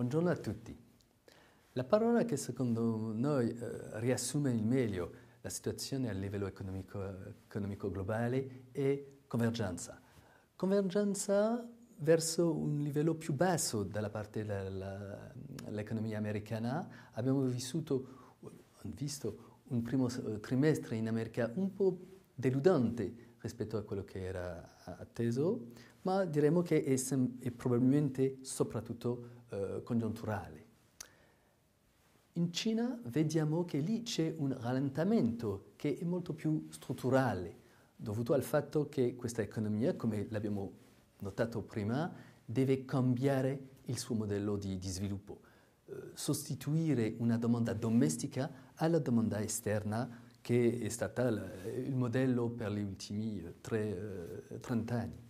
Buongiorno a tutti. La parola che secondo noi eh, riassume il meglio la situazione a livello economico, economico, globale è convergenza. Convergenza verso un livello più basso dalla parte dell'economia americana. Abbiamo vissuto, visto un primo eh, trimestre in America un po' deludente rispetto a quello che era atteso ma diremmo che è, sem- è probabilmente soprattutto eh, congiunturale. In Cina vediamo che lì c'è un rallentamento che è molto più strutturale, dovuto al fatto che questa economia, come l'abbiamo notato prima, deve cambiare il suo modello di, di sviluppo, eh, sostituire una domanda domestica alla domanda esterna che è stata il modello per gli ultimi 30 eh, eh, anni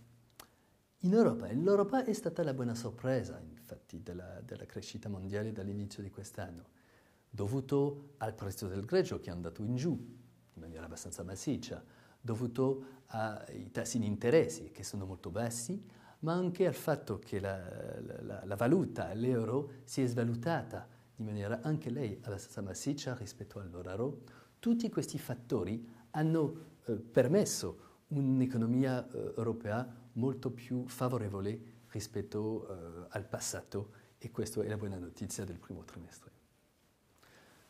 in Europa. L'Europa è stata la buona sorpresa, infatti, della, della crescita mondiale dall'inizio di quest'anno, dovuto al prezzo del greggio che è andato in giù in maniera abbastanza massiccia, dovuto ai tassi di interessi che sono molto bassi, ma anche al fatto che la, la, la valuta, l'euro, si è svalutata in maniera anche lei abbastanza massiccia rispetto al Tutti questi fattori hanno eh, permesso un'economia eh, europea molto più favorevole rispetto eh, al passato e questa è la buona notizia del primo trimestre.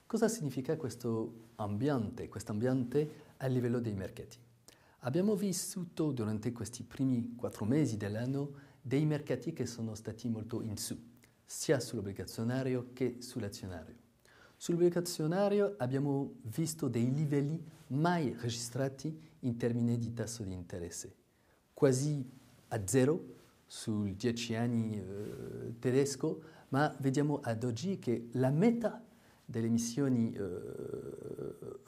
Cosa significa questo ambiente, quest ambiente a livello dei mercati? Abbiamo vissuto durante questi primi quattro mesi dell'anno dei mercati che sono stati molto in su, sia sull'obbligazionario che sull'azionario. Sull'obbligazionario abbiamo visto dei livelli mai registrati in termini di tasso di interesse, quasi a zero sul 10 anni eh, tedesco, ma vediamo ad oggi che la metà delle emissioni eh,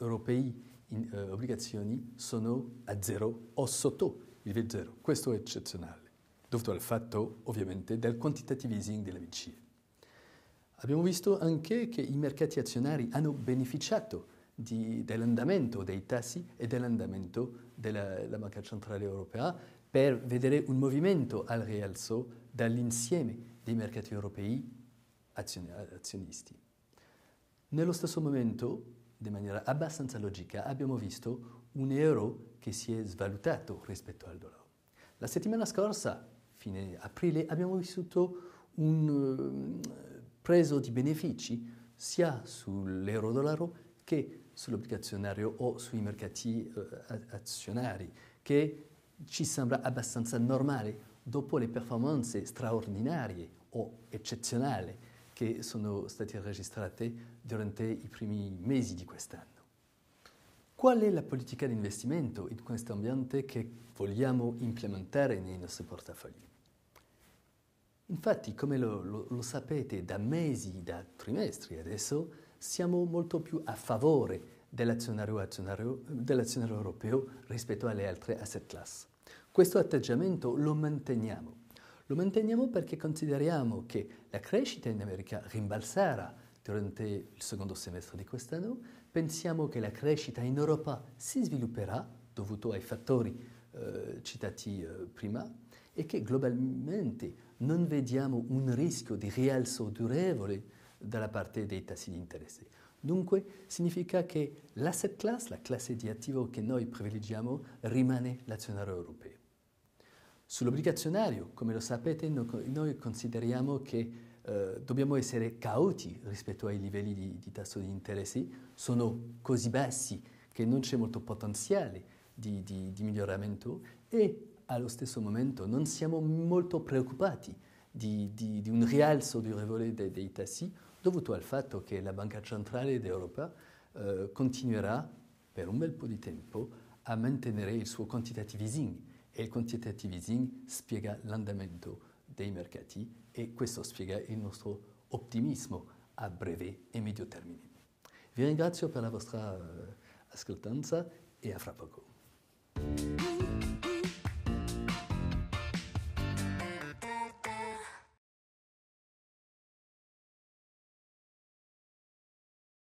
europee in eh, obbligazioni sono a zero o sotto il V0. Questo è eccezionale, dovuto al fatto ovviamente del quantitative easing della BCE. Abbiamo visto anche che i mercati azionari hanno beneficiato di, dell'andamento dei tassi e dell'andamento della, della Banca Centrale Europea per vedere un movimento al rialzo dall'insieme dei mercati europei azionisti. Nello stesso momento, in maniera abbastanza logica, abbiamo visto un euro che si è svalutato rispetto al dollaro. La settimana scorsa, fine aprile, abbiamo vissuto un uh, preso di benefici sia sull'euro-dollaro che sull'obbligazionario o sui mercati eh, azionari, che ci sembra abbastanza normale dopo le performance straordinarie o eccezionali che sono state registrate durante i primi mesi di quest'anno. Qual è la politica di investimento in questo ambiente che vogliamo implementare nei nostri portafogli? Infatti, come lo, lo, lo sapete da mesi, da trimestri adesso, siamo molto più a favore dell'azionario, azionario, dell'azionario europeo rispetto alle altre asset class. Questo atteggiamento lo manteniamo. Lo manteniamo perché consideriamo che la crescita in America rimbalzerà durante il secondo semestre di quest'anno, pensiamo che la crescita in Europa si svilupperà dovuto ai fattori eh, citati eh, prima e che globalmente non vediamo un rischio di rialzo durevole dalla parte dei tassi di interesse. Dunque significa che l'asset class, la classe di attivo che noi privilegiamo, rimane l'azionario europeo. Sull'obbligazionario, come lo sapete, noi consideriamo che eh, dobbiamo essere cauti rispetto ai livelli di, di tasso di interesse, sono così bassi che non c'è molto potenziale di, di, di miglioramento e allo stesso momento non siamo molto preoccupati di, di, di, un rialzo durevole dei, dei tassi, dovuto al fatto che la Banca Centrale d'Europa eh, continuerà per un bel po' di tempo a mantenere il suo quantitative easing e il quantitative easing spiega l'andamento dei mercati e questo spiega il nostro ottimismo a breve e medio termine. Vi ringrazio per la vostra eh, ascoltanza e a fra poco.